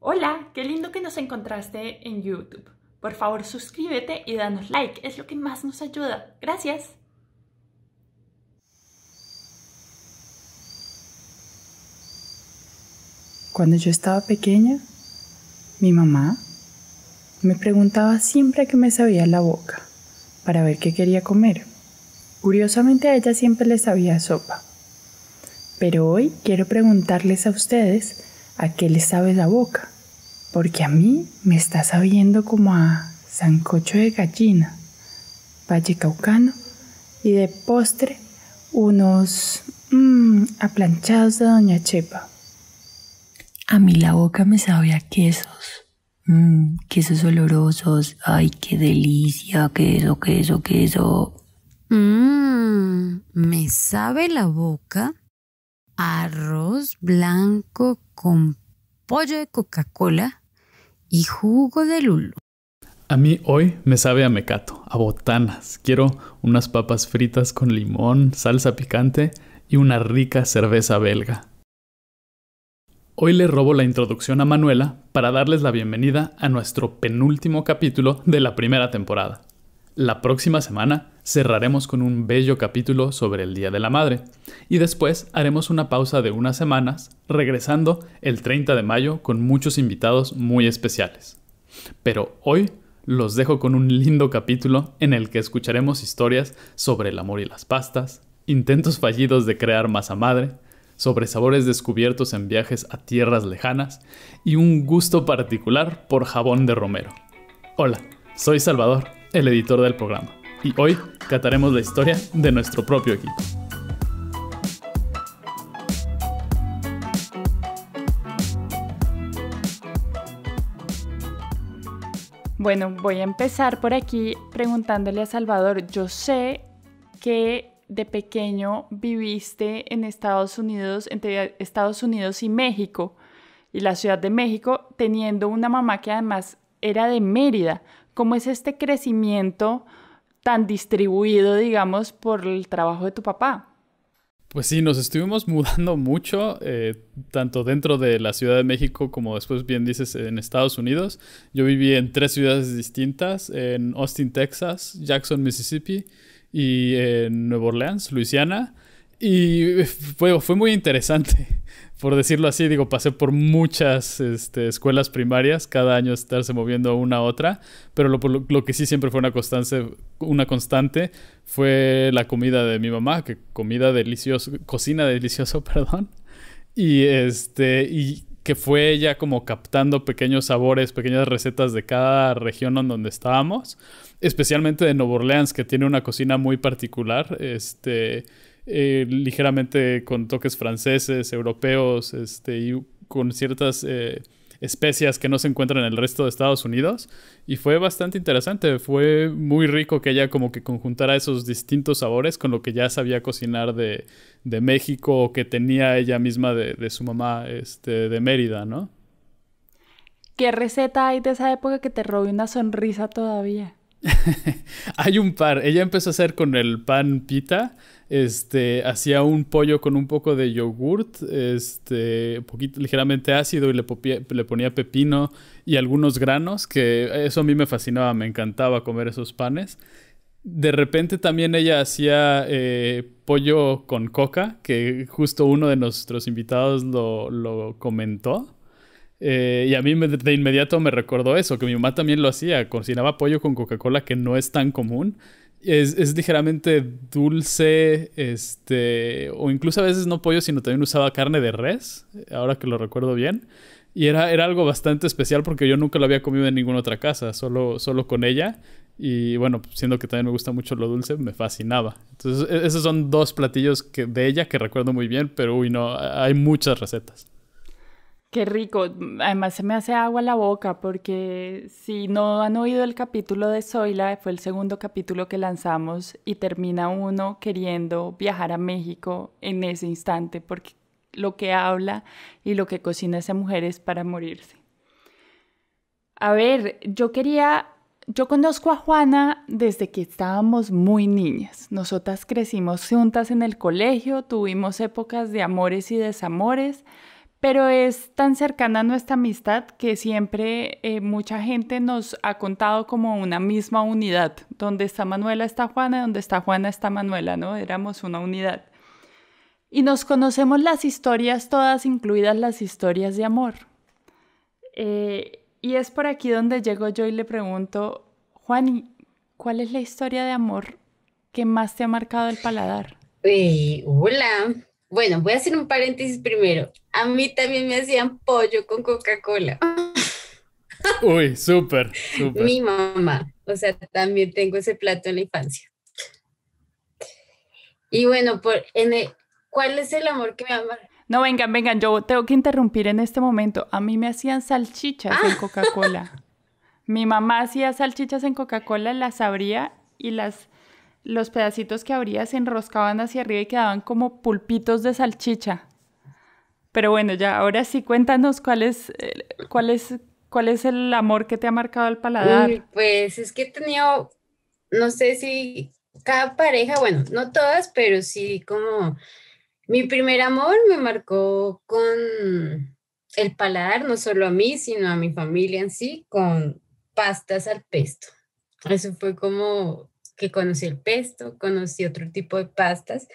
Hola, qué lindo que nos encontraste en YouTube. Por favor, suscríbete y danos like, es lo que más nos ayuda. Gracias. Cuando yo estaba pequeña, mi mamá me preguntaba siempre que me sabía la boca para ver qué quería comer. Curiosamente a ella siempre le sabía sopa. Pero hoy quiero preguntarles a ustedes a qué le sabe la boca, porque a mí me está sabiendo como a sancocho de gallina, valle caucano y de postre unos mm, aplanchados de doña Chepa. A mí la boca me sabe a quesos. Mm, quesos olorosos. Ay, qué delicia. Queso, queso, queso. Mmm, me sabe la boca arroz blanco con pollo de Coca-Cola y jugo de lulo. A mí hoy me sabe a mecato, a botanas. Quiero unas papas fritas con limón, salsa picante y una rica cerveza belga. Hoy le robo la introducción a Manuela para darles la bienvenida a nuestro penúltimo capítulo de la primera temporada. La próxima semana cerraremos con un bello capítulo sobre el Día de la Madre y después haremos una pausa de unas semanas, regresando el 30 de mayo con muchos invitados muy especiales. Pero hoy los dejo con un lindo capítulo en el que escucharemos historias sobre el amor y las pastas, intentos fallidos de crear masa madre, sobre sabores descubiertos en viajes a tierras lejanas y un gusto particular por jabón de romero. Hola, soy Salvador, el editor del programa hoy cataremos la historia de nuestro propio equipo. Bueno, voy a empezar por aquí preguntándole a Salvador, yo sé que de pequeño viviste en Estados Unidos, entre Estados Unidos y México, y la Ciudad de México, teniendo una mamá que además era de Mérida. ¿Cómo es este crecimiento? tan distribuido, digamos, por el trabajo de tu papá. Pues sí, nos estuvimos mudando mucho, eh, tanto dentro de la Ciudad de México como después bien dices en Estados Unidos. Yo viví en tres ciudades distintas, en Austin, Texas, Jackson, Mississippi y en Nueva Orleans, Luisiana. Y fue, fue muy interesante, por decirlo así. Digo, pasé por muchas este, escuelas primarias, cada año estarse moviendo una a otra, pero lo, lo, que sí siempre fue una constante, una constante fue la comida de mi mamá, que comida deliciosa, cocina deliciosa, perdón. Y este, y que fue ella como captando pequeños sabores, pequeñas recetas de cada región en donde estábamos, especialmente de Nuevo Orleans, que tiene una cocina muy particular, este, eh, ligeramente con toques franceses, europeos, este, y con ciertas eh, especias que no se encuentran en el resto de Estados Unidos. Y fue bastante interesante, fue muy rico que ella como que conjuntara esos distintos sabores con lo que ya sabía cocinar de, México o que tenía ella misma de, su mamá este, de Mérida, ¿no? ¿Qué receta hay de esa época que te robó una sonrisa todavía? hay un par. Ella empezó a hacer con el pan pita, este, hacía un pollo con un poco de yogurt, este, poquito, ligeramente ácido y le, ponía pepino y algunos granos, que eso a mí me fascinaba, me encantaba comer esos panes. De repente también ella hacía eh, pollo con coca, que justo uno de nuestros invitados lo, lo comentó. Eh, y a mí de inmediato me recordó eso, que mi mamá también lo hacía, cocinaba pollo con Coca-Cola, que no es tan común. Es, ligeramente dulce, este, o incluso a veces no pollo, sino también usaba carne de res, ahora que lo recuerdo bien. Y era, era algo bastante especial porque yo nunca lo había comido en ninguna otra casa, solo, solo con ella. Y bueno, siendo que también me gusta mucho lo dulce, me fascinaba. Entonces, e-, esos son dos platillos que, de ella que recuerdo muy bien, pero uy, no, hay muchas recetas. Qué rico. Además se me hace agua la boca porque si no han oído el capítulo de Zoila, fue el segundo capítulo que lanzamos y termina uno queriendo viajar a México en ese instante porque lo que habla y lo que cocina esa mujer es para morirse. A ver, yo quería, yo conozco a Juana desde que estábamos muy niñas. Nosotras crecimos juntas en el colegio, tuvimos épocas de amores y desamores pero es tan cercana nuestra amistad que siempre eh, mucha gente nos ha contado como una misma unidad. Donde está Manuela está Juana, donde está Juana está Manuela, ¿no? Éramos una unidad. Y nos conocemos las historias todas, incluidas las historias de amor. Eh, y es por aquí donde llego yo y le pregunto, Juan, ¿cuál es la historia de amor que más te ha marcado el paladar? hola, bueno, voy a hacer un paréntesis primero. A mí también me hacían pollo con Coca-Cola. Uy, súper, súper. Mi mamá, o sea, también tengo ese plato en la infancia. Y bueno, por, en ¿cuál es el amor que me ama? No, vengan, vengan, yo tengo que interrumpir en este momento. A mí me hacían salchichas en ah. Coca-Cola. Mi mamá hacía salchichas en Coca-Cola, las abría y las los pedacitos que abría se enroscaban hacia arriba y quedaban como pulpitos de salchicha. Pero bueno, ya, ahora sí cuéntanos cuál es, eh, cuál es el amor que te ha marcado el paladar. Mm, pues es que he tenido, no sé si cada pareja, bueno, no todas, pero sí como mi primer amor me marcó con el paladar, no solo a mí, sino a mi familia en sí, con pastas al pesto. Eso fue como que conocí el pesto, conocí otro tipo de pastas,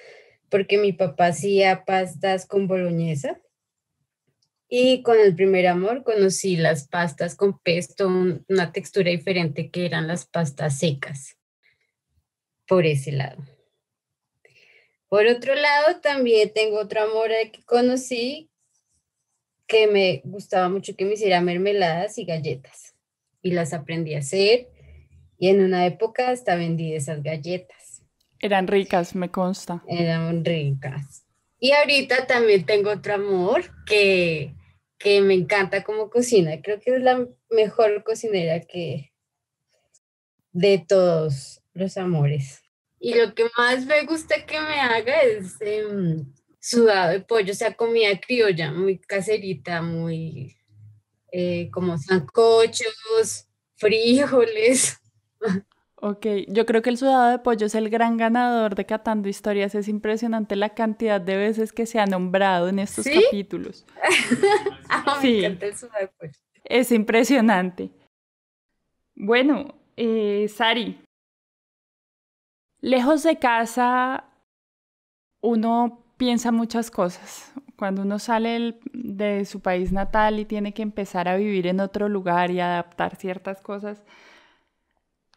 porque mi papá hacía pastas con boloñesa. Y con el primer amor conocí las pastas con pesto, una textura diferente que eran las pastas secas, por ese lado. Por otro lado, también tengo otro amor que conocí que me gustaba mucho que me hiciera mermeladas y galletas. Y las aprendí a hacer y en una época hasta vendí esas galletas. Eran ricas, me consta. Eran ricas. Y ahorita también tengo otro amor que, me encanta como cocina. Creo que es la mejor cocinera que de todos los amores. Y lo que más me gusta que me haga es em, sudado de pollo, o sea, comida criolla, muy caserita, muy eh, como zancochos, frijoles. Ok, yo creo que el sudado de pollo es el gran ganador de Catando Historias. Es impresionante la cantidad de veces que se ha nombrado en estos capítulos. Es impresionante. Bueno, eh, Sari, lejos de casa uno piensa muchas cosas. Cuando uno sale de su país natal y tiene que empezar a vivir en otro lugar y adaptar ciertas cosas,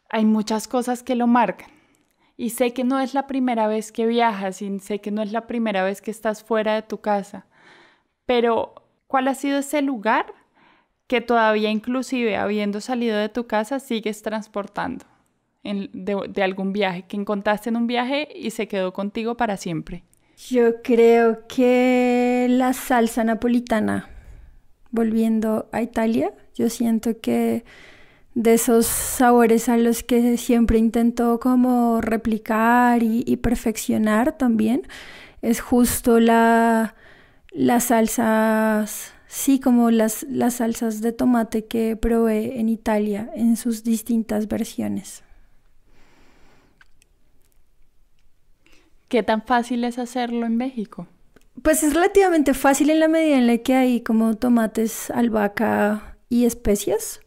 hay muchas cosas que lo marcan. Y sé que no es la primera vez que viajas y sé que no es la primera vez que estás fuera de tu casa, pero ¿cuál ha sido ese lugar que todavía inclusive habiendo salido de tu casa sigues transportando de, de algún viaje que encontraste en un viaje y se quedó contigo para siempre? Yo creo que la salsa napolitana, volviendo a Italia, yo siento que de esos sabores a los que siempre intento como replicar y, perfeccionar también es justo las salsas, sí, como las, las salsas de tomate que probé en Italia en sus distintas versiones. ¿Qué tan fácil es hacerlo en México? Pues es relativamente fácil en la medida en la que hay como tomates, albahaca y especias.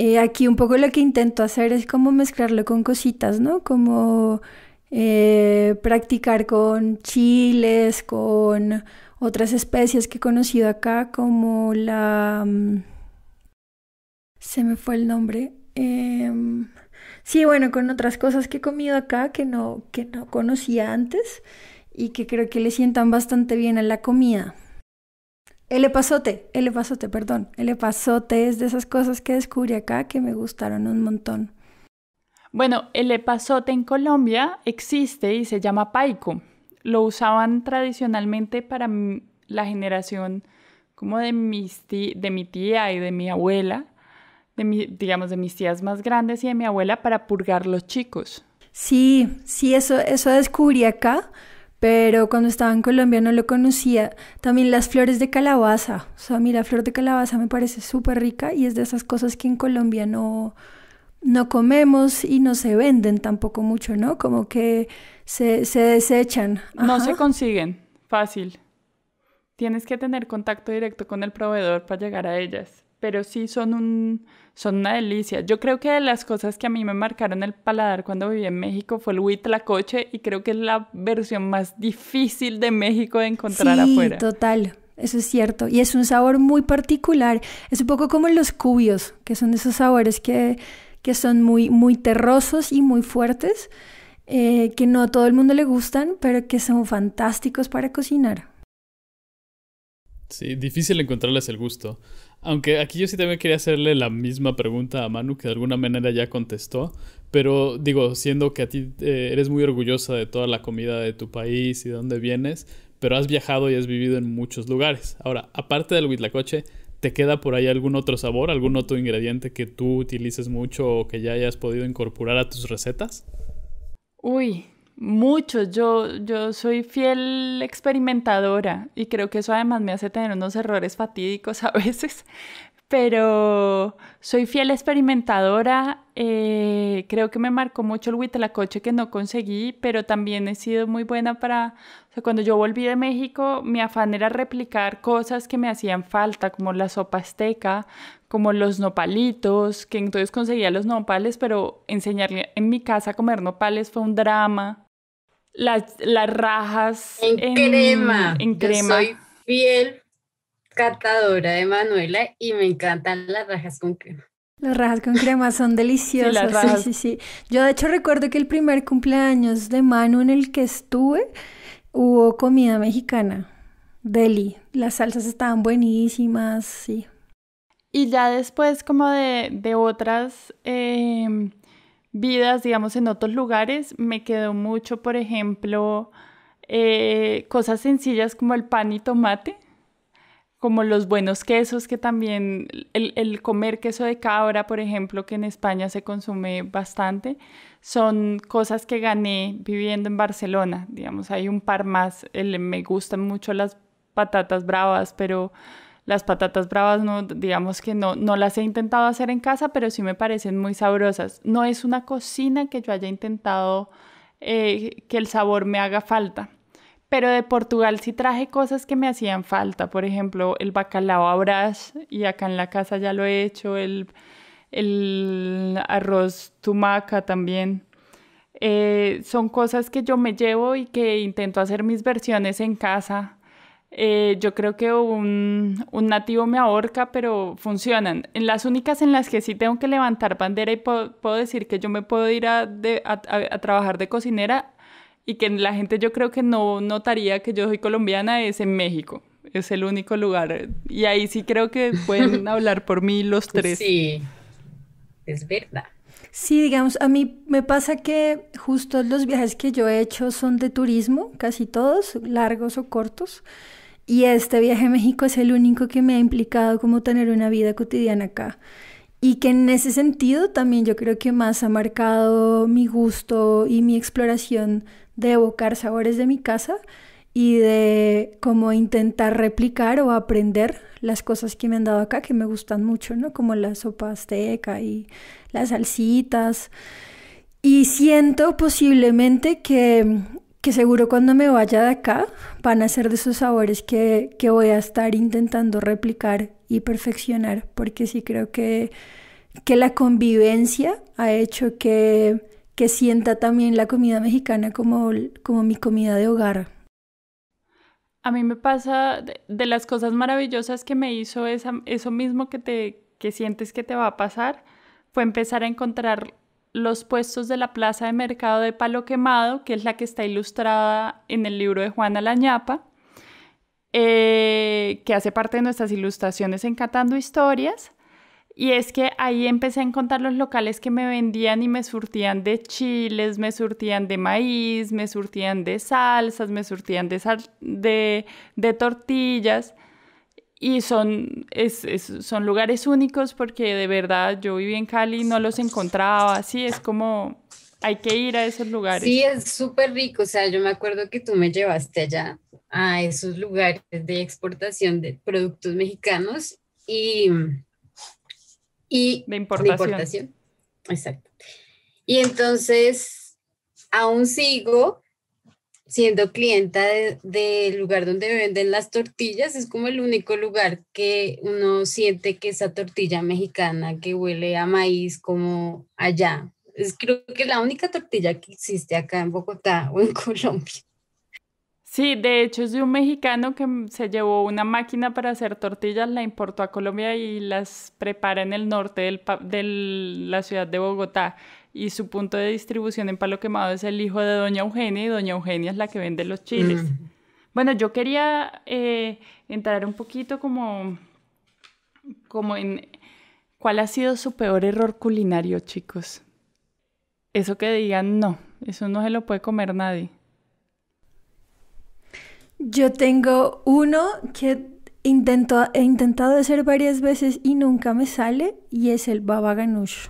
Eh, aquí un poco lo que intento hacer es como mezclarlo con cositas, ¿no? Como eh, practicar con chiles, con otras especies que he conocido acá, como la... Mm, se me fue el nombre. Em, sí, bueno, con otras cosas que he comido acá que no, que no conocía antes y que creo que le sientan bastante bien a la comida. El epazote, el epazote, perdón. El epazote es de esas cosas que descubrí acá que me gustaron un montón. Bueno, el epazote en Colombia existe y se llama paico. Lo usaban tradicionalmente para la generación como de, mis de mi tía y de mi abuela, de mi, digamos de mis tías más grandes y de mi abuela para purgar los chicos. Sí, sí, eso, eso descubrí acá pero cuando estaba en Colombia no lo conocía. También las flores de calabaza. O sea, la flor de calabaza me parece súper rica y es de esas cosas que en Colombia no, no comemos y no se venden tampoco mucho, ¿no? Como que se, se desechan. No se consiguen, fácil. Tienes que tener contacto directo con el proveedor para llegar a ellas pero sí son, un, una delicia. Yo creo que de las cosas que a mí me marcaron el paladar cuando viví en México fue el huitlacoche y creo que es la versión más difícil de México de encontrar sí, Total. Eso es cierto. Y es un sabor muy particular. Es un poco como los cubios, que son esos sabores que, son muy, muy terrosos y muy fuertes, eh, que no a todo el mundo le gustan, pero que son fantásticos para cocinar. Sí, difícil encontrarles el gusto. Aunque aquí yo sí también quería hacerle la misma pregunta a Manu, que de alguna manera ya contestó. Pero digo, siendo que a ti eh, eres muy orgullosa de toda la comida de tu país y de dónde vienes, pero has viajado y has vivido en muchos lugares. Ahora, aparte del huitlacoche, ¿te queda por ahí algún otro sabor, algún otro ingrediente que tú utilices mucho o que ya hayas podido incorporar a tus recetas? Uy, Muchos, yo, yo soy fiel experimentadora y creo que eso además me hace tener unos errores fatídicos a veces, pero soy fiel experimentadora. Eh, creo que me marcó mucho el Huitlacoche que no conseguí, pero también he sido muy buena para. O sea, cuando yo volví de México, mi afán era replicar cosas que me hacían falta, como la sopa azteca, como los nopalitos, que entonces conseguía los nopales, pero enseñarle en mi casa a comer nopales fue un drama las, rajas en, crema. En crema. Yo soy fiel catadora de Manuela y me encantan las rajas con crema. Las rajas con crema son deliciosas. Sí, sí, sí, sí, Yo de hecho recuerdo que el primer cumpleaños de Manu en el que estuve hubo comida mexicana, deli. Las salsas estaban buenísimas, sí. Y ya después como de, de otras eh, vidas, digamos, en otros lugares, me quedó mucho, por ejemplo, eh, cosas sencillas como el pan y tomate, como los buenos quesos, que también el, comer queso de cabra, por ejemplo, que en España se consume bastante, son cosas que gané viviendo en Barcelona. Digamos, hay un par más, me gustan mucho las patatas bravas, pero las patatas bravas no, digamos que no, no las he intentado hacer en casa, pero sí me parecen muy sabrosas. No es una cocina que yo haya intentado eh, que el sabor me haga falta. Pero de Portugal sí traje cosas que me hacían falta. Por ejemplo, el bacalao a brás, y acá en la casa ya lo he hecho, el, el arroz tumaca también. Eh, son cosas que yo me llevo y que intento hacer mis versiones en casa eh, yo creo que un, nativo me ahorca, pero funcionan. En las únicas en las que sí tengo que levantar bandera y puedo, decir que yo me puedo ir a, trabajar de cocinera y que la gente yo creo que no notaría que yo soy colombiana es en México. Es el único lugar. Y ahí sí creo que pueden hablar por mí los pues tres. Sí, es verdad. Sí, digamos, a mí me pasa que justo los viajes que yo he hecho son de turismo, casi todos, largos o cortos. Y este viaje a México es el único que me ha implicado como tener una vida cotidiana acá. Y que en ese sentido también yo creo que más ha marcado mi gusto y mi exploración de evocar sabores de mi casa y de cómo intentar replicar o aprender las cosas que me han dado acá que me gustan mucho, ¿no? Como la sopa azteca y las salsitas. Y siento posiblemente que, que seguro cuando me vaya de acá van a ser de esos sabores que, que voy a estar intentando replicar y perfeccionar, porque sí creo que, que la convivencia ha hecho que, que sienta también la comida mexicana como, como mi comida de hogar. A mí me pasa de, las cosas maravillosas que me hizo eso mismo que, te, sientes que te va a pasar, fue empezar a encontrar los puestos de la plaza de mercado de Palo Quemado, que es la que está ilustrada en el libro de Juana Lañapa, eh, que hace parte de nuestras ilustraciones en Historias. Y es que ahí empecé a encontrar los locales que me vendían y me surtían de chiles, me surtían de maíz, me surtían de salsas, me surtían de, de, tortillas. Y son, son lugares únicos porque de verdad yo viví en Cali y no los encontraba. Así es como hay que ir a esos lugares. Sí, es súper rico. O sea, yo me acuerdo que tú me llevaste allá a esos lugares de exportación de productos mexicanos y y de importación. Exacto. Y entonces, aún sigo siendo clienta del lugar donde venden las tortillas, es como el único lugar que uno siente que esa tortilla mexicana que huele a maíz como allá. Es creo que la única tortilla que existe acá en Bogotá o en Colombia. Sí, de hecho es de un mexicano que se llevó una máquina para hacer tortillas, la importó a Colombia y las prepara en el norte de la ciudad de Bogotá. Y su punto de distribución en Palo Quemado es el hijo de Doña Eugenia y Doña Eugenia es la que vende los chiles. Mm. Bueno, yo quería eh, entrar un poquito como, como en cuál ha sido su peor error culinario, chicos. Eso que digan, no, eso no se lo puede comer nadie. Yo tengo uno que intento, he intentado hacer varias veces y nunca me sale y es el Baba Ganoush.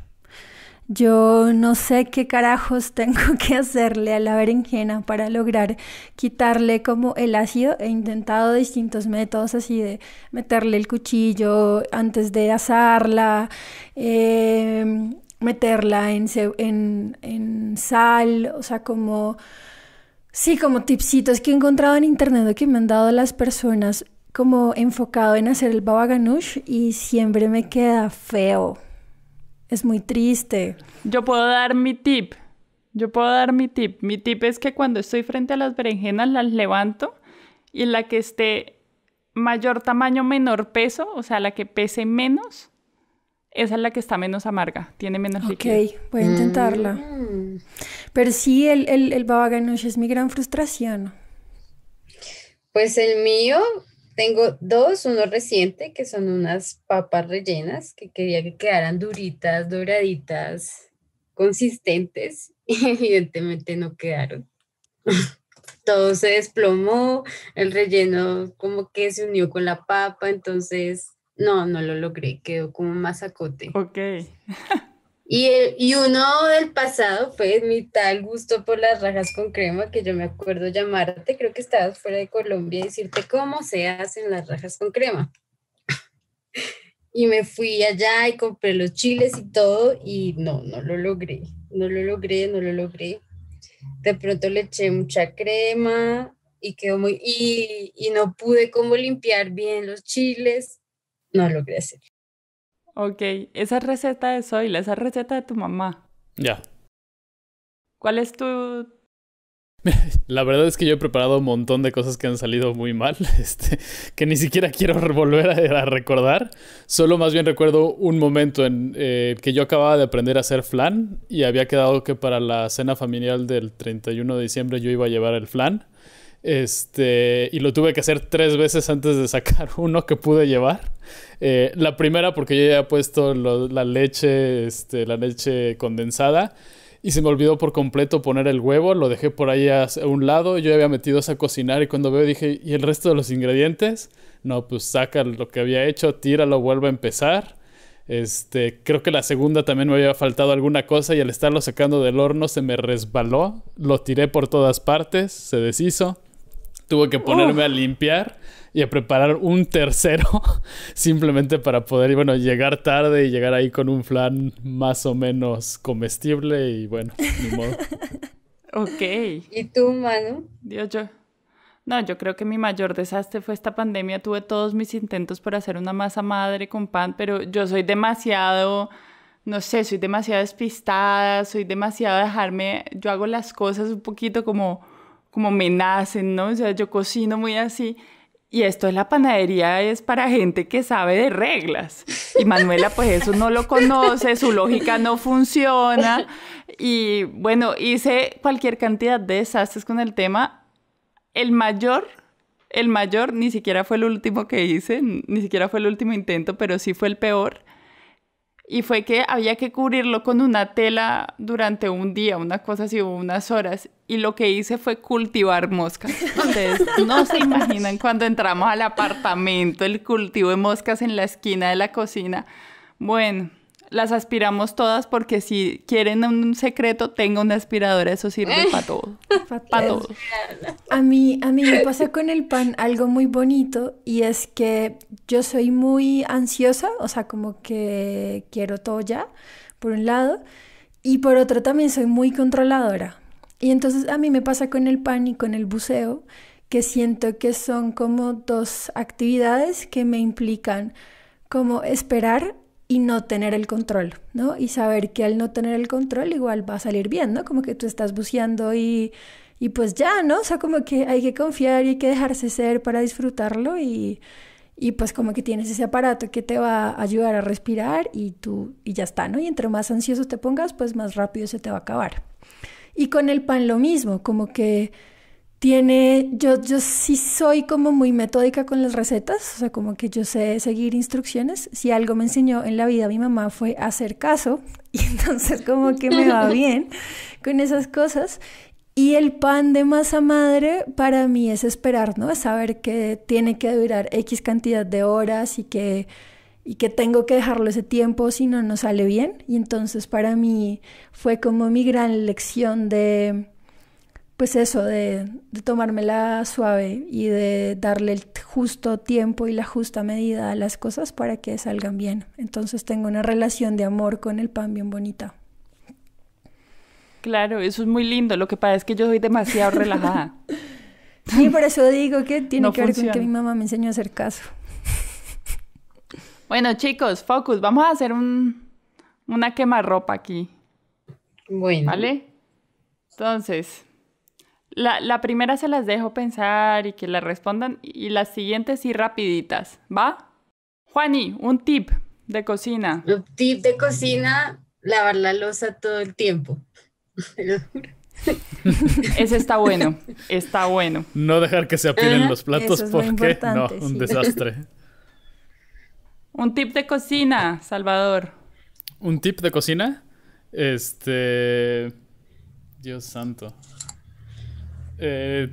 Yo no sé qué carajos tengo que hacerle a la berenjena para lograr quitarle como el ácido. He intentado distintos métodos así de meterle el cuchillo antes de asarla, em, meterla en, en, en sal, o sea, como Sí, como tipsitos que he encontrado en internet que me han dado las personas como enfocado en hacer el baba ganoush y siempre me queda feo. Es muy triste. Yo puedo dar mi tip. Yo puedo dar mi tip. Mi tip es que cuando estoy frente a las berenjenas las levanto y la que esté mayor tamaño, menor peso, o sea, la que pese menos, esa es la que está menos amarga, tiene menos líquido. Ok, voy a intentarla. Mm. Pero sí, el, el, Baba es mi gran frustración. Pues el mío, tengo dos, uno reciente, que son unas papas rellenas, que quería que quedaran duritas, doraditas, consistentes, y evidentemente no quedaron. Todo se desplomó, el relleno como que se unió con la papa, entonces no, no lo logré, quedó como un masacote. Ok. Y, uno del pasado fue mi tal gusto por las rajas con crema que yo me acuerdo llamarte, creo que estabas fuera de Colombia, y decirte cómo se hacen las rajas con crema. y me fui allá y compré los chiles y todo y no, no lo logré, no lo logré, no lo logré. De pronto le eché mucha crema y quedó muy, y, y no pude como limpiar bien los chiles, no logré hacerlo. Ok, esa receta es hoy, esa receta de tu mamá. Ya. ¿Cuál es tu la verdad es que yo he preparado un montón de cosas que han salido muy mal, este, que ni siquiera quiero volver a, recordar. Solo más bien recuerdo un momento en eh, que yo acababa de aprender a hacer flan y había quedado que para la cena familiar del 31 de diciembre yo iba a llevar el flan. Este, y lo tuve que hacer tres veces antes de sacar uno que pude llevar. Eh, la primera porque yo ya había puesto la leche, este, la leche condensada y se me olvidó por completo poner el huevo, lo dejé por ahí a un lado, yo había metido a cocinar y cuando veo dije, ¿y el resto de los ingredientes? No, pues saca lo que había hecho, tíralo, vuelve a empezar. Este, creo que la segunda también me había faltado alguna cosa y al estarlo sacando del horno se me resbaló, lo tiré por todas partes, se deshizo. Tuve que ponerme a limpiar y a preparar un tercero simplemente para poder, bueno, llegar tarde y llegar ahí con un flan más o menos comestible y bueno, ni modo. ok. ¿Y tú, mano Dios, yo. No, yo creo que mi mayor desastre fue esta pandemia. Tuve todos mis intentos por hacer una masa madre con pan, pero yo soy demasiado no sé, soy demasiado despistada, soy demasiado dejarme, yo hago las cosas un poquito como como me nacen, ¿no? O sea, yo cocino muy así. Y esto es la panadería es para gente que sabe de reglas. Y Manuela, pues eso no lo conoce, su lógica no funciona. Y bueno, hice cualquier cantidad de desastres con el tema. El mayor, el mayor ni siquiera fue el último que hice, ni siquiera fue el último intento, pero sí fue el peor y fue que había que cubrirlo con una tela durante un día, una cosa así, unas horas. Y lo que hice fue cultivar moscas. Ustedes no se imaginan cuando entramos al apartamento, el cultivo de moscas en la esquina de la cocina. Bueno, las aspiramos todas porque si quieren un secreto, tenga una aspiradora, eso sirve para todo. Para todo. A mí, a mí me pasa con el pan algo muy bonito y es que yo soy muy ansiosa, o sea, como que quiero todo ya, por un lado, y por otro también soy muy controladora. Y entonces a mí me pasa con el pan y con el buceo que siento que son como dos actividades que me implican como esperar y no tener el control, ¿no? Y saber que al no tener el control igual va a salir bien, ¿no? Como que tú estás buceando y, pues ya, ¿no? O sea, como que hay que confiar y hay que dejarse ser para disfrutarlo y, y pues como que tienes ese aparato que te va a ayudar a respirar y tú y ya está, ¿no? Y entre más ansioso te pongas, pues más rápido se te va a acabar. Y con el pan lo mismo, como que tiene, yo, yo sí soy como muy metódica con las recetas, o sea, como que yo sé seguir instrucciones. Si algo me enseñó en la vida mi mamá fue hacer caso, y entonces como que me va bien con esas cosas. Y el pan de masa madre para mí es esperar, ¿no? Es saber que tiene que durar X cantidad de horas y que, y que tengo que dejarlo ese tiempo si no, no sale bien. Y entonces para mí fue como mi gran lección de pues eso, de, tomármela suave y de darle el justo tiempo y la justa medida a las cosas para que salgan bien. Entonces tengo una relación de amor con el pan bien bonita. Claro, eso es muy lindo. Lo que pasa es que yo soy demasiado relajada. sí, por eso digo que tiene que ver con que mi mamá me enseñó a hacer caso. Bueno, chicos, focus. Vamos a hacer un, una quemarropa aquí. Bueno. ¿Vale? Entonces, la, primera se las dejo pensar y que la respondan y las siguientes sí rapiditas, ¿va? Juaní, un tip de cocina. Un tip de cocina, lavar la losa todo el tiempo. Ese está bueno, está bueno. No dejar que se apilen los platos porque no, un desastre. Un tip de cocina, Salvador. ¿Un tip de cocina? Este... Dios santo. Eh,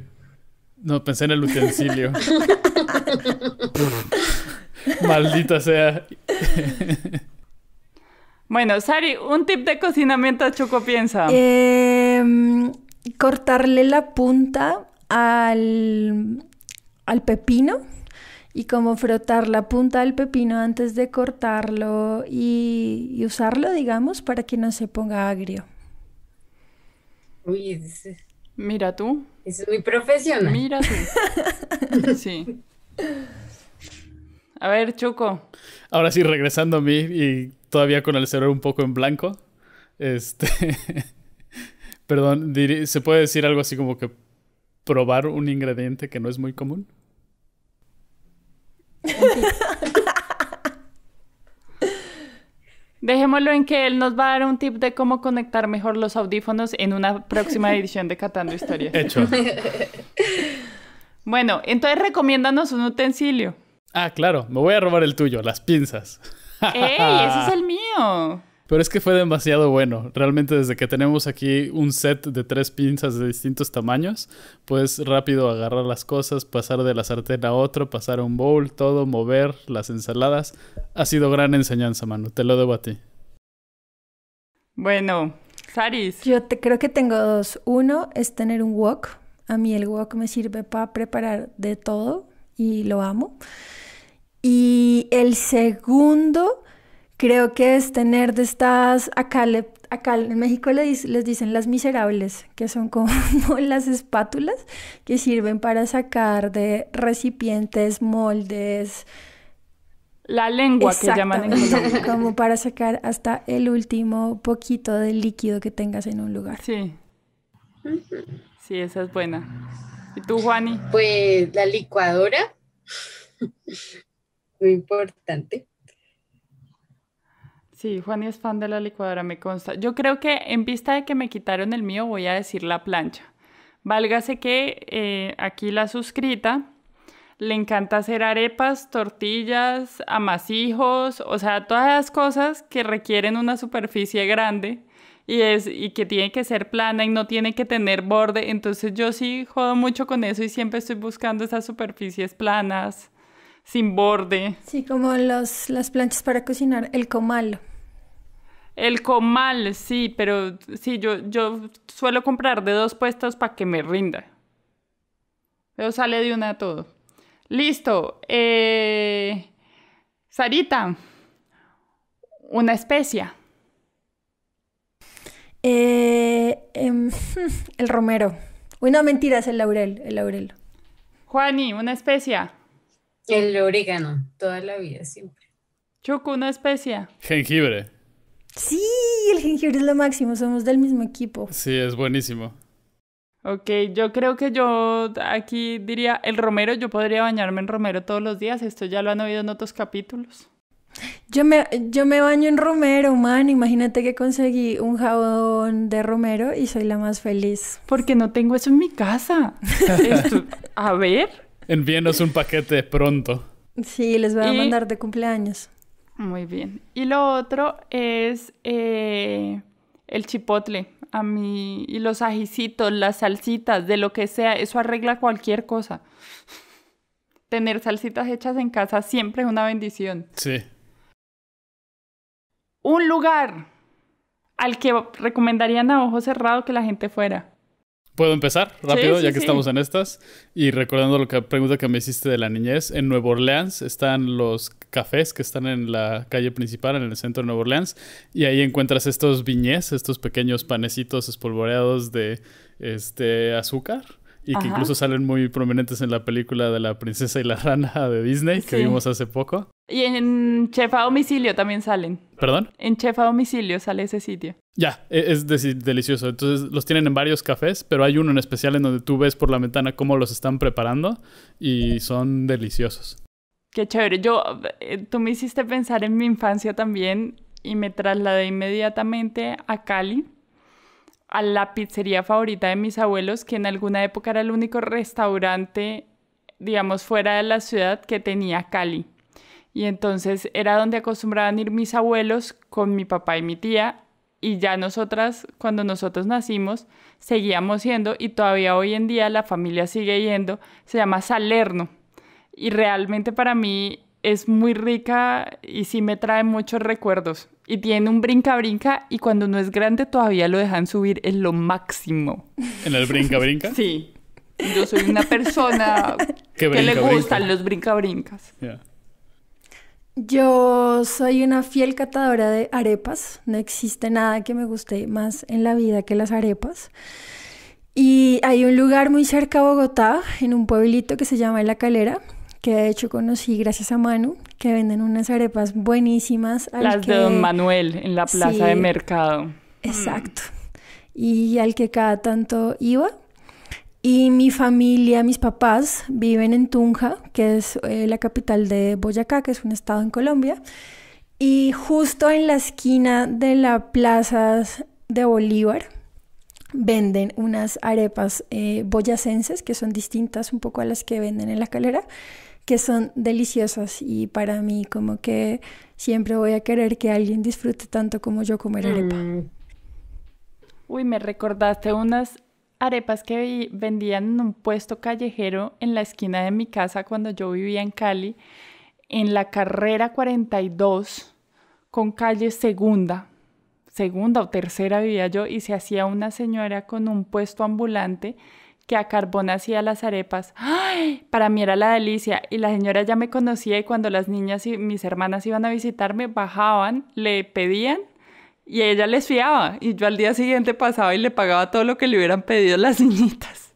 no, pensé en el utensilio. Maldita sea. bueno, Sari, un tip de cocinamiento a Choco piensa. Em, cortarle la punta al, al pepino y como frotar la punta del pepino antes de cortarlo y, usarlo, digamos, para que no se ponga agrio. Uy, Mira tú. Es muy profesional. Mira tú. Sí. A ver, Choco Ahora sí, regresando a mí y todavía con el cerebro un poco en blanco. Este. Perdón, ¿se puede decir algo así como que probar un ingrediente que no es muy común? Dejémoslo en que él nos va a dar un tip de cómo conectar mejor los audífonos en una próxima edición de Catando Historias. Hecho. Bueno, entonces recomiéndanos un utensilio. Ah, claro, me voy a robar el tuyo, las pinzas. ¡Ey! Ese es el mío. Pero es que fue demasiado bueno. Realmente desde que tenemos aquí un set de tres pinzas de distintos tamaños, pues rápido agarrar las cosas, pasar de la sartén a otro, pasar a un bowl, todo, mover las ensaladas. Ha sido gran enseñanza, Manu. Te lo debo a ti. Bueno, Saris. Yo te, creo que tengo dos. Uno es tener un wok. A mí el wok me sirve para preparar de todo y lo amo. Y el segundo creo que es tener de estas, acá, en México les, dicen las miserables, que son como las espátulas que sirven para sacar de recipientes, moldes. La lengua que llaman en Como para sacar hasta el último poquito de líquido que tengas en un lugar. Sí. Sí, esa es buena. ¿Y tú, Juani? Pues la licuadora. Muy importante. Sí, y es fan de la licuadora, me consta. Yo creo que en vista de que me quitaron el mío, voy a decir la plancha. Válgase que eh, aquí la suscrita le encanta hacer arepas, tortillas, amasijos, o sea, todas las cosas que requieren una superficie grande y, es, y que tiene que ser plana y no tiene que tener borde. Entonces yo sí jodo mucho con eso y siempre estoy buscando esas superficies planas sin borde. Sí, como las planchas para cocinar, el comal. El comal, sí, pero sí, yo, yo suelo comprar de dos puestos para que me rinda. Pero sale de una a todo. Listo. Eh, Sarita, una especia. Eh, em, el romero. Uy, no, mentiras, el laurel, el laurel. Juani, una especia. El orégano, toda la vida, siempre. ¿Choco una especia. Jengibre. Sí, el jengibre es lo máximo, somos del mismo equipo. Sí, es buenísimo. Ok, yo creo que yo aquí diría el romero, yo podría bañarme en romero todos los días, esto ya lo han oído en otros capítulos. Yo me, yo me baño en romero, man, imagínate que conseguí un jabón de romero y soy la más feliz. Porque no tengo eso en mi casa. a ver. Envíenos un paquete pronto. Sí, les voy a mandar de cumpleaños. Muy bien. Y lo otro es eh, el chipotle. A mí, y los ajicitos, las salsitas, de lo que sea, eso arregla cualquier cosa. Tener salsitas hechas en casa siempre es una bendición. Sí. Un lugar al que recomendarían a ojo cerrado que la gente fuera. Puedo empezar rápido, ya que estamos en estas. Y recordando la pregunta que me hiciste de la niñez, en Nueva Orleans están los cafés que están en la calle principal, en el centro de Nueva Orleans, y ahí encuentras estos viñés, estos pequeños panecitos espolvoreados de este azúcar y que incluso salen muy prominentes en la película de la princesa y la rana de Disney que vimos hace poco. Y en Chef a domicilio también salen. ¿Perdón? En Chef a domicilio sale ese sitio. Ya, e, es delicioso. Entonces los tienen en varios cafés, pero hay uno en especial en donde tú ves por la ventana cómo los están preparando y son deliciosos. Qué chévere. Yo, eh, tú me hiciste pensar en mi infancia también y me trasladé inmediatamente a Cali a la pizzería favorita de mis abuelos, que en alguna época era el único restaurante, digamos, fuera de la ciudad que tenía Cali. Y entonces era donde acostumbraban ir mis abuelos con mi papá y mi tía. Y ya nosotras, cuando nosotros nacimos, seguíamos yendo y todavía hoy en día la familia sigue yendo. Se llama Salerno. Y realmente para mí es muy rica y sí me trae muchos recuerdos. Y tiene un brinca-brinca y cuando no es grande todavía lo dejan subir, en lo máximo. ¿En el brinca-brinca? sí. Yo soy una persona que le gustan los brinca-brincas. Yo soy una fiel catadora de arepas. No existe nada que me guste más en la vida que las arepas. Y hay un lugar muy cerca a Bogotá, en un pueblito que se llama La Calera, que de hecho conocí gracias a Manu, que venden unas arepas buenísimas. Al Las de Don Manuel en la plaza de mercado. Exacto. Y al que cada tanto iba. Y mi familia, mis papás viven en Tunja, que es eh, la capital de Boyacá, que es un estado en Colombia. Y justo en la esquina de la plaza de Bolívar venden unas arepas eh, boyacenses, que son distintas un poco a las que venden en la calera que son deliciosas y para mí como que siempre voy a querer que alguien disfrute tanto como yo comer mm. arepa. Uy, me recordaste unas arepas que vendían en un puesto callejero en la esquina de mi casa cuando yo vivía en Cali, en la carrera 42 con calle segunda, segunda o tercera vivía yo y se hacía una señora con un puesto ambulante que a carbón hacía las arepas. Para mí era la delicia y la señora ya me conocía y cuando las niñas y mis hermanas iban a visitarme bajaban, le pedían y ella les fiaba y yo al día siguiente pasaba y le pagaba todo lo que le hubieran pedido las niñitas.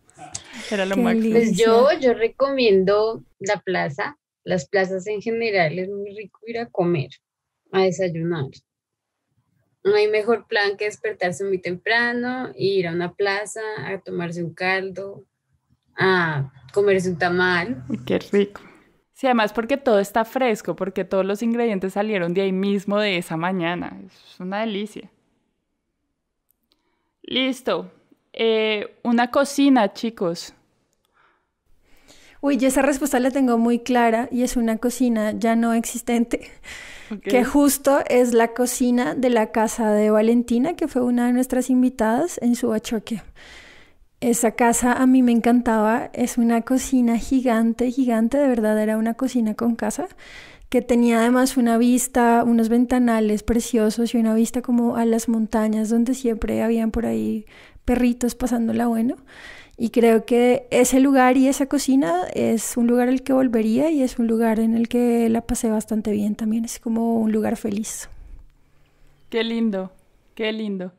Era lo Pues yo, yo recomiendo la plaza, las plazas en general, es muy rico ir a comer, a desayunar. No hay mejor plan que despertarse muy temprano, ir a una plaza, a tomarse un caldo, a comerse un tamal. Qué rico. Sí, además porque todo está fresco, porque todos los ingredientes salieron de ahí mismo de esa mañana. Es una delicia. Listo. Eh, una cocina, chicos. Uy, yo esa respuesta la tengo muy clara y es una cocina ya no existente, que justo es la cocina de la casa de Valentina, que fue una de nuestras invitadas en su achoque. Esa casa a mí me encantaba, es una cocina gigante, gigante, de verdad era una cocina con casa, que tenía además una vista, unos ventanales preciosos y una vista como a las montañas donde siempre habían por ahí perritos pasándola bueno. Y creo que ese lugar y esa cocina es un lugar al que volvería y es un lugar en el que la pasé bastante bien también. Es como un lugar feliz. Qué lindo, qué lindo.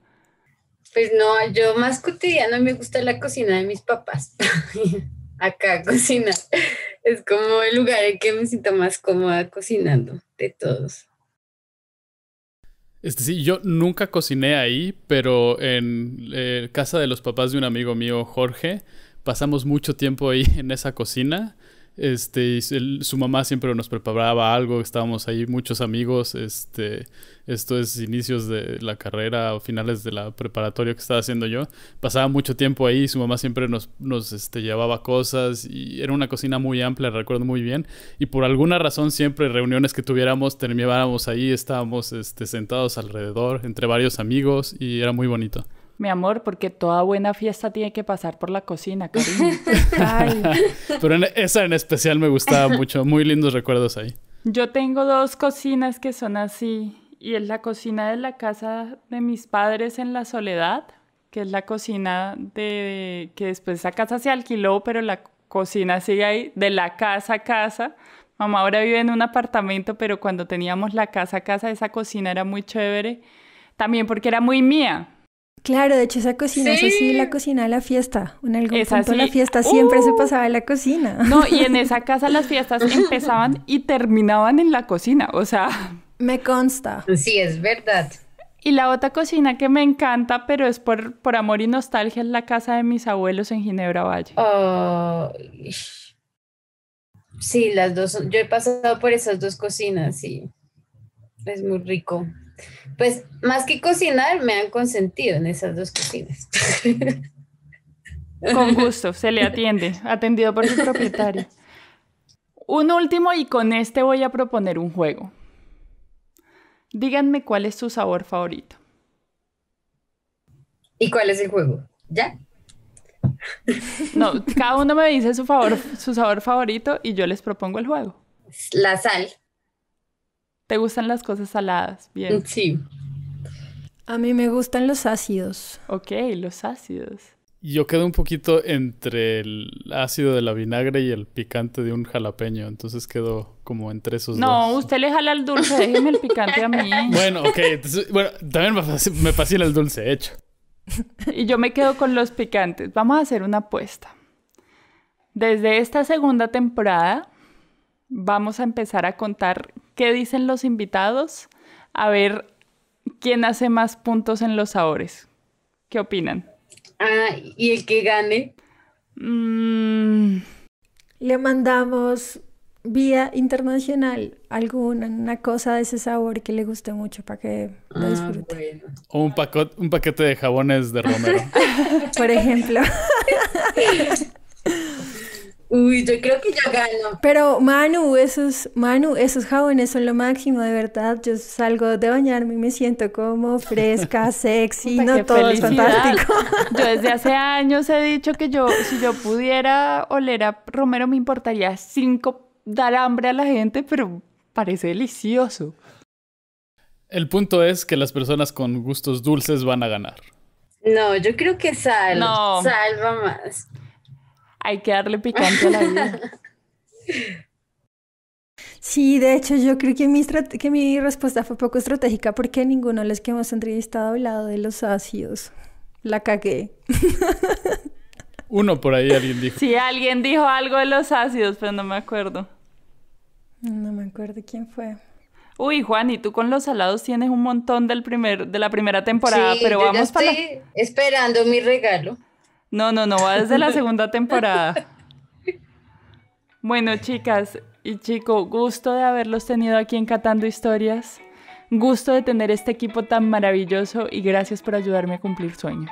Pues no, yo más cotidiano me gusta la cocina de mis papás. Acá cocina. Es como el lugar en que me siento más cómoda cocinando de todos. Este, sí, yo nunca cociné ahí, pero en eh, casa de los papás de un amigo mío, Jorge, pasamos mucho tiempo ahí en esa cocina este, su mamá siempre nos preparaba algo, estábamos ahí muchos amigos, este, esto es inicios de la carrera o finales de la preparatoria que estaba haciendo yo. Pasaba mucho tiempo ahí, su mamá siempre nos, nos este, llevaba cosas y era una cocina muy amplia, recuerdo muy bien. Y por alguna razón siempre reuniones que tuviéramos, terminábamos ahí, estábamos este, sentados alrededor entre varios amigos y era muy bonito. Mi amor, porque toda buena fiesta tiene que pasar por la cocina, cariño. Pero esa en especial me gustaba mucho. Muy lindos recuerdos ahí. Yo tengo dos cocinas que son así. Y es la cocina de la casa de mis padres en la soledad, que es la cocina de que después esa casa se alquiló, pero la cocina sigue ahí, de la casa a casa. Mamá ahora vive en un apartamento, pero cuando teníamos la casa a casa, esa cocina era muy chévere. También porque era muy mía. Claro, de hecho esa cocina sí. es así, la cocina de la fiesta. En algún punto la fiesta siempre se ¡Uh! pasaba en la cocina. No, y en esa casa las fiestas empezaban y terminaban en la cocina, o sea... Me consta. Sí, es verdad. Y la otra cocina que me encanta, pero es por, por amor y nostalgia, es la casa de mis abuelos en Ginebra Valle. Sí, las dos. Yo he pasado por esas dos cocinas, sí. Es muy rico. Pues más que cocinar, me han consentido en esas dos cocinas. Con gusto, se le atiende, atendido por su propietario. Un último y con este voy a proponer un juego. Díganme cuál es su sabor favorito. ¿Y cuál es el juego? ¿Ya? No, cada uno me dice su, su sabor favorito y yo les propongo el juego. La sal. ¿Te gustan las cosas saladas? Bien. Mm, sí. A mí me gustan los ácidos. Ok, los ácidos. Yo quedo un poquito entre el ácido de la vinagre y el picante de un jalapeño, entonces quedo como entre esos dos. No, usted le jala el dulce, déjeme el picante a mí. Bueno, ok, bueno, también me fascina el dulce, hecho. Y yo me quedo con los picantes. Vamos a hacer una apuesta. Desde esta segunda temporada vamos a empezar a contar qué dicen los invitados, a ver quién hace más puntos en los sabores. ¿Qué opinan? Ah, y el que gane. Mm. Le mandamos vía internacional alguna cosa de ese sabor que le guste mucho para que lo ah, disfrute. O un, pacote, un paquete de jabones de romero. Por ejemplo. Uy, yo creo que ya gano. Pero Manu, esos, Manu, esos jabones son lo máximo, de verdad. Yo salgo de bañarme y me siento como fresca, sexy, no todo es fantástico. Yo desde hace años he dicho que yo, si yo pudiera oler a Romero, me importaría cinco dar hambre a la gente, pero parece delicioso. El punto es que las personas con gustos dulces van a ganar. No, yo creo que sal. más. Hay que darle picante a la vida. Sí, de hecho yo creo que mi, respuesta fue poco estratégica porque ninguno de los que hemos entrevistado ha hablado de los ácidos. La cagué. Uno por ahí alguien dijo. Sí, alguien dijo algo de los ácidos, pero no me acuerdo. No me acuerdo quién fue. Uy, Juan, y tú con los salados tienes un montón del primer, de la primera temporada, pero vamos estoy para esperando mi regalo. No, no, no, va desde la segunda temporada. Bueno, chicas y chico, gusto de haberlos tenido aquí en Historias. Gusto de tener este equipo tan maravilloso y gracias por ayudarme a cumplir sueños.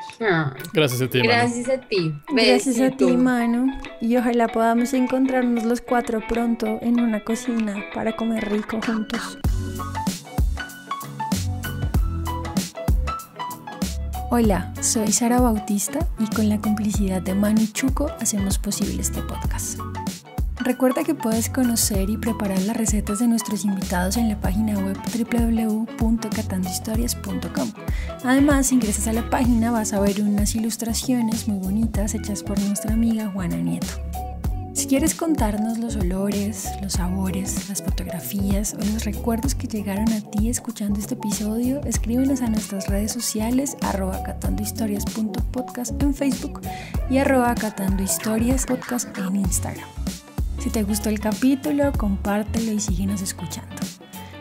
Gracias a ti, Gracias a ti. Gracias a ti, mano. Y ojalá podamos encontrarnos los cuatro pronto en una cocina para comer rico juntos. Hola, soy Sara Bautista y con la complicidad de Manu Chuco hacemos posible este podcast. Recuerda que puedes conocer y preparar las recetas de nuestros invitados en la página web www.catandohistorias.com. Además, si ingresas a la página vas a ver unas ilustraciones muy bonitas hechas por nuestra amiga Juana Nieto. Si quieres contarnos los olores, los sabores, las fotografías o los recuerdos que llegaron a ti escuchando este episodio, escríbenos a nuestras redes sociales arroba catandohistorias.podcast en Facebook y arroba catandohistoriaspodcast en Instagram. Si te gustó el capítulo, compártelo y síguenos escuchando.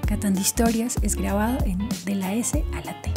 Catando Historias es grabado en De la S a la T.